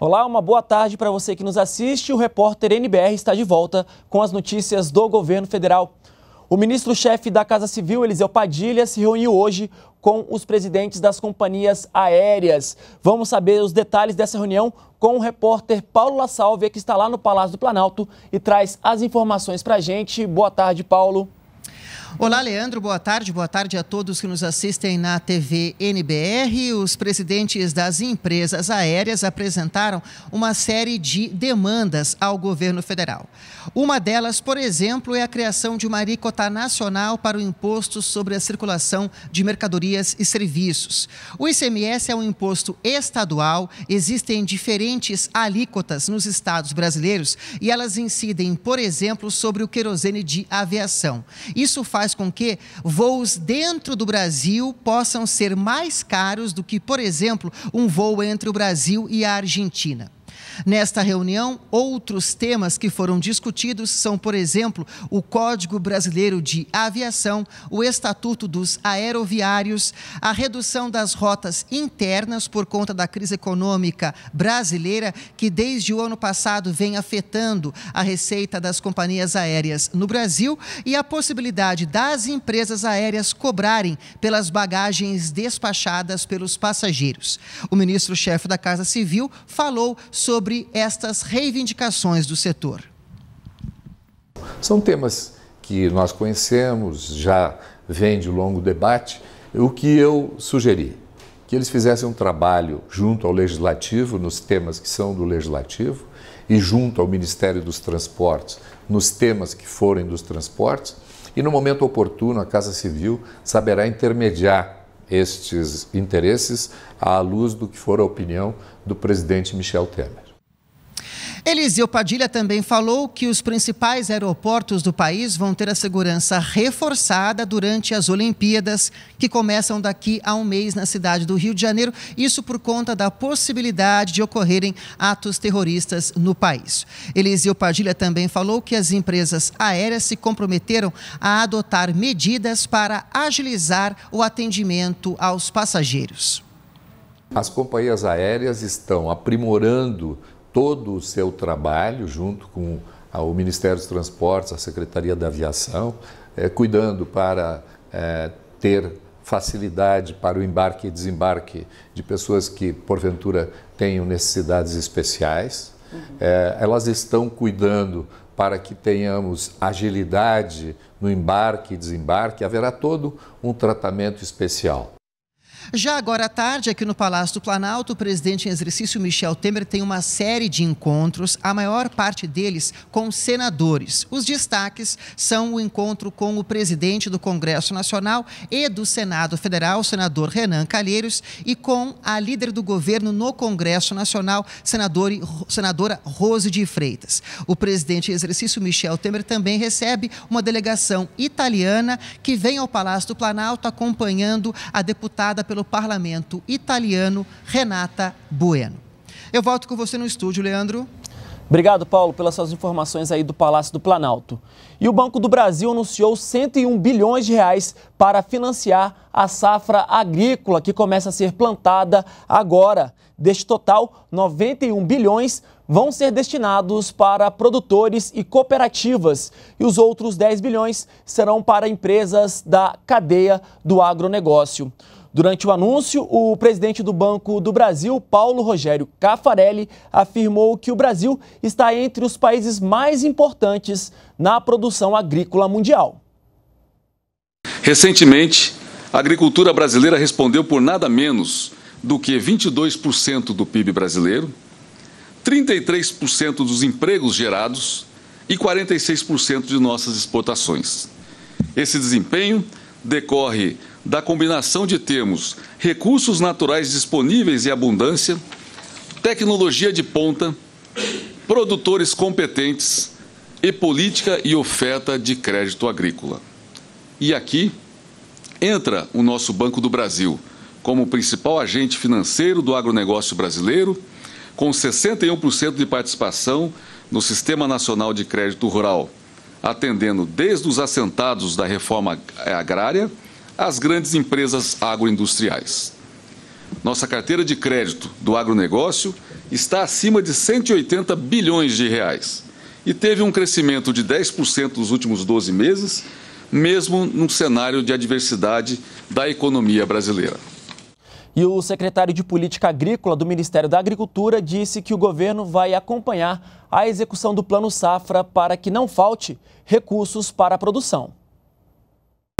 Olá, uma boa tarde para você que nos assiste. O repórter NBR está de volta com as notícias do governo federal. O ministro-chefe da Casa Civil, Eliseu Padilha, se reuniu hoje com os presidentes das companhias aéreas. Vamos saber os detalhes dessa reunião com o repórter Paulo La Salve, que está lá no Palácio do Planalto e traz as informações para a gente. Boa tarde, Paulo. Olá, Leandro, boa tarde. Boa tarde a todos que nos assistem na TV NBR. Os presidentes das empresas aéreas apresentaram uma série de demandas ao governo federal. Uma delas, por exemplo, é a criação de uma alíquota nacional para o imposto sobre a circulação de mercadorias e serviços. O ICMS é um imposto estadual, existem diferentes alíquotas nos estados brasileiros e elas incidem, por exemplo, sobre o querosene de aviação. Isso faz faz com que voos dentro do Brasil possam ser mais caros do que, por exemplo, um voo entre o Brasil e a Argentina. Nesta reunião, outros temas que foram discutidos são, por exemplo, o Código Brasileiro de Aviação, o Estatuto dos Aeroviários, a redução das rotas internas por conta da crise econômica brasileira, que desde o ano passado vem afetando a receita das companhias aéreas no Brasil, e a possibilidade das empresas aéreas cobrarem pelas bagagens despachadas pelos passageiros. O ministro-chefe da Casa Civil falou sobre sobre estas reivindicações do setor. São temas que nós conhecemos, já vem de longo debate. O que eu sugeri? Que eles fizessem um trabalho junto ao legislativo, nos temas que são do legislativo, e junto ao Ministério dos Transportes, nos temas que forem dos transportes, e no momento oportuno a Casa Civil saberá intermediar estes interesses à luz do que for a opinião do presidente Michel Temer. Eliseu Padilha também falou que os principais aeroportos do país vão ter a segurança reforçada durante as Olimpíadas, que começam daqui a um mês na cidade do Rio de Janeiro, isso por conta da possibilidade de ocorrerem atos terroristas no país. Eliseu Padilha também falou que as empresas aéreas se comprometeram a adotar medidas para agilizar o atendimento aos passageiros. As companhias aéreas estão aprimorando todo o seu trabalho junto com o Ministério dos Transportes, a Secretaria da Aviação, é, cuidando para é, ter facilidade para o embarque e desembarque de pessoas que, porventura, tenham necessidades especiais. Uhum. É, elas estão cuidando para que tenhamos agilidade no embarque e desembarque. Haverá todo um tratamento especial. Já agora à tarde, aqui no Palácio do Planalto, o presidente em exercício Michel Temer tem uma série de encontros, a maior parte deles com senadores. Os destaques são o encontro com o presidente do Congresso Nacional e do Senado Federal, senador Renan Calheiros, e com a líder do governo no Congresso Nacional, senador, senadora Rose de Freitas. O presidente em exercício Michel Temer também recebe uma delegação italiana que vem ao Palácio do Planalto acompanhando a deputada pelo pelo parlamento italiano Renata Bueno. Eu volto com você no estúdio, Leandro. Obrigado, Paulo, pelas suas informações aí do Palácio do Planalto. E o Banco do Brasil anunciou 101 bilhões de reais para financiar a safra agrícola que começa a ser plantada agora. Deste total, 91 bilhões vão ser destinados para produtores e cooperativas, e os outros 10 bilhões serão para empresas da cadeia do agronegócio. Durante o anúncio, o presidente do Banco do Brasil, Paulo Rogério Caffarelli, afirmou que o Brasil está entre os países mais importantes na produção agrícola mundial. Recentemente, a agricultura brasileira respondeu por nada menos do que 22% do PIB brasileiro, 33% dos empregos gerados e 46% de nossas exportações. Esse desempenho decorre da combinação de termos recursos naturais disponíveis e abundância, tecnologia de ponta, produtores competentes e política e oferta de crédito agrícola. E aqui entra o nosso Banco do Brasil como principal agente financeiro do agronegócio brasileiro, com 61% de participação no Sistema Nacional de Crédito Rural, atendendo desde os assentados da reforma agrária às grandes empresas agroindustriais. Nossa carteira de crédito do agronegócio está acima de 180 bilhões de reais e teve um crescimento de 10% nos últimos 12 meses, mesmo num cenário de adversidade da economia brasileira. E o secretário de Política Agrícola do Ministério da Agricultura disse que o governo vai acompanhar a execução do Plano Safra para que não falte recursos para a produção.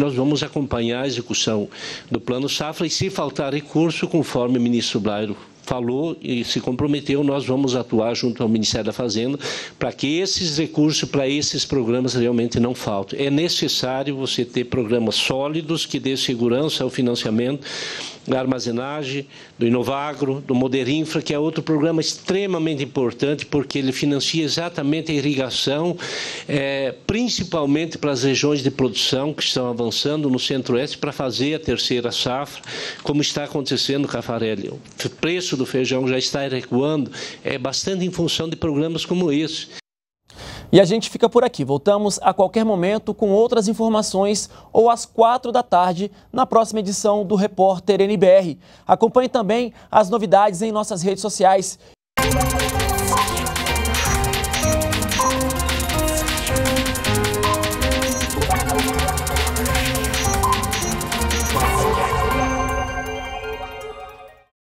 Nós vamos acompanhar a execução do Plano Safra e, se faltar recurso, conforme o ministro Blairo falou e se comprometeu, nós vamos atuar junto ao Ministério da Fazenda para que esses recursos, para esses programas realmente não faltem. É necessário você ter programas sólidos que dê segurança ao financiamento da armazenagem, do Inovagro, do Moderinfra, que é outro programa extremamente importante porque ele financia exatamente a irrigação, é, principalmente para as regiões de produção que estão avançando no Centro-Oeste para fazer a terceira safra, como está acontecendo, Farelli. O preço do feijão já está recuando é bastante em função de programas como esse. E a gente fica por aqui. Voltamos a qualquer momento com outras informações ou às quatro da tarde na próxima edição do Repórter NBR. Acompanhe também as novidades em nossas redes sociais.